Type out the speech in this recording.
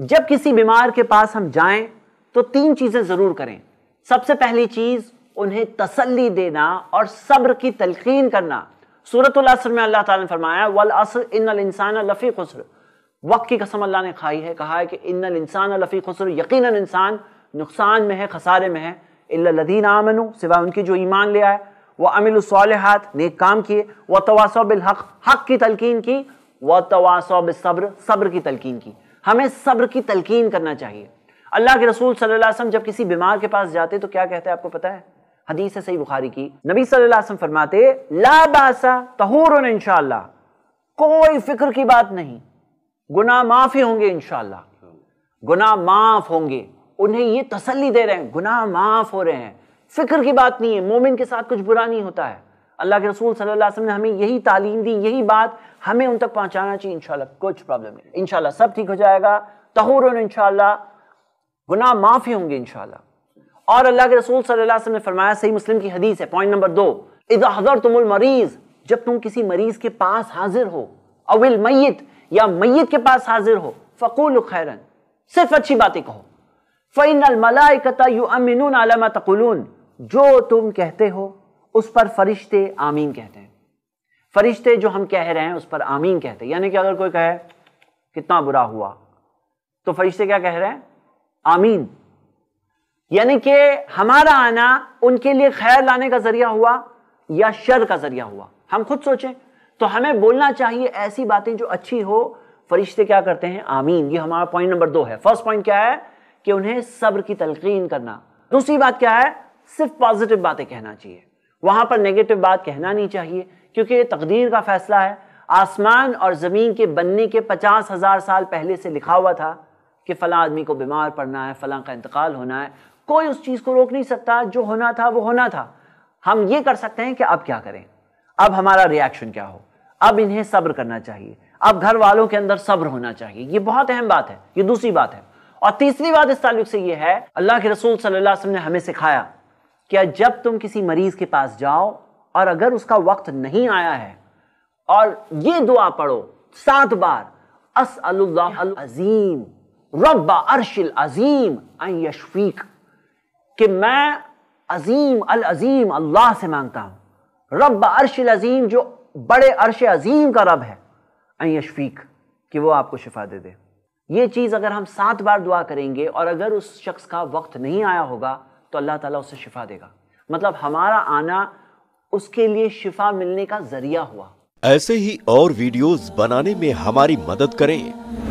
जब किसी बीमार के पास हम जाएं तो तीन चीज़ें ज़रूर करें सबसे पहली चीज़ उन्हें तसल्ली देना और सब्र की तलखीन करना सूरत में अल्लाह ताला ने फरमाया वल असर इन इंसान लफ़ी खुसर वक्त की कसम अल्लाह ने खाई है कहा है कि इन इंसान लफ़ी खुसर यकीन इंसान नुकसान में है खसारे में है लदीन आमनु सिवाय उनकी जो ईमान ले आए वह अमिल हाथ नेक काम किए व तवासो बिल हक हक की तलकिन की व तवासो बिल सब्र सब्र की तलकिन की हमें सब्र की तलकीन करना चाहिए अल्लाह के रसूल सल्लल्लाहु अलैहि वसल्लम जब किसी बीमार के पास जाते तो क्या कहते हैं आपको पता है हदीस है सही बुखारी की नबी सल्लल्लाहु अलैहि वसल्लम फरमाते ला बासा तहूर इंशाल्लाह कोई फिक्र की बात नहीं गुना माफ ही होंगे इंशाल्लाह गुना माफ होंगे उन्हें ये तसल्ली दे रहे हैं गुना माफ हो रहे हैं फिक्र की बात नहीं है मोमिन के साथ कुछ बुरा नहीं होता है अल्लाह के रसूल सल्लल्लाहु अलैहि वसल्लम ने हमें यही तालीम दी यही बात हमें उन तक पहुंचाना चाहिए इनशाला कुछ प्रॉब्लम नहीं इनशाला सब ठीक हो जाएगा तहूर इनशाला गुनाह माफ़ी होंगे इनशाला और अल्लाह के रसूल सल्लल्लाहु अलैहि वसल्लम ने फरमाया सही मुस्लिम की हदीस है पॉइंट नंबर दो इज हजर तुमुल मरीज जब तुम किसी मरीज के पास हाजिर हो अविल मैत या मैत के पास हाजिर हो फ़कूल खैरन सिर्फ अच्छी बातें कहो फ़ैन मलाइकता यू अमिन तकुलून जो तुम कहते हो उस पर फरिश्ते आमीन कहते हैं फरिश्ते जो हम कह रहे हैं उस पर आमीन कहते हैं यानी कि अगर कोई कहे कितना बुरा हुआ तो फरिश्ते क्या कह रहे हैं आमीन यानी कि हमारा आना उनके लिए खैर लाने का जरिया हुआ या शर का जरिया हुआ हम खुद सोचें तो हमें बोलना चाहिए ऐसी बातें जो अच्छी हो फरिश्ते क्या करते हैं आमीन ये हमारा पॉइंट नंबर दो है फर्स्ट पॉइंट क्या है कि उन्हें सब्र की तलकीन करना दूसरी बात क्या है सिर्फ पॉजिटिव बातें कहना चाहिए वहाँ पर नेगेटिव बात कहना नहीं चाहिए क्योंकि ये तकदीर का फैसला है आसमान और ज़मीन के बनने के पचास हज़ार साल पहले से लिखा हुआ था कि फ़ला आदमी को बीमार पड़ना है फ़लाँ का इंतकाल होना है कोई उस चीज़ को रोक नहीं सकता जो होना था वो होना था हम ये कर सकते हैं कि अब क्या करें अब हमारा रिएक्शन क्या हो अब इन्हें सब्र करना चाहिए अब घर वालों के अंदर सब्र होना चाहिए ये बहुत अहम बात है ये दूसरी बात है और तीसरी बात इस तालुक से ये है अल्लाह के रसूल सल्लल्लाहु अलैहि वसल्लम ने हमें सिखाया कि जब तुम किसी मरीज के पास जाओ और अगर उसका वक्त नहीं आया है और ये दुआ पढ़ो सात बार अस अजीम रब्बा अरशिल अजीम यशफीक कि मैं अजीम अल अजीम अल्लाह से मांगता हूँ रब अरशिल अजीम जो बड़े अरश अजीम का रब है यशफीक कि वो आपको शिफा दे दे ये चीज़ अगर हम सात बार दुआ करेंगे और अगर उस शख्स का वक्त नहीं आया होगा तो अल्लाह ताला उसे शिफा देगा मतलब हमारा आना उसके लिए शिफा मिलने का जरिया हुआ ऐसे ही और वीडियोस बनाने में हमारी मदद करें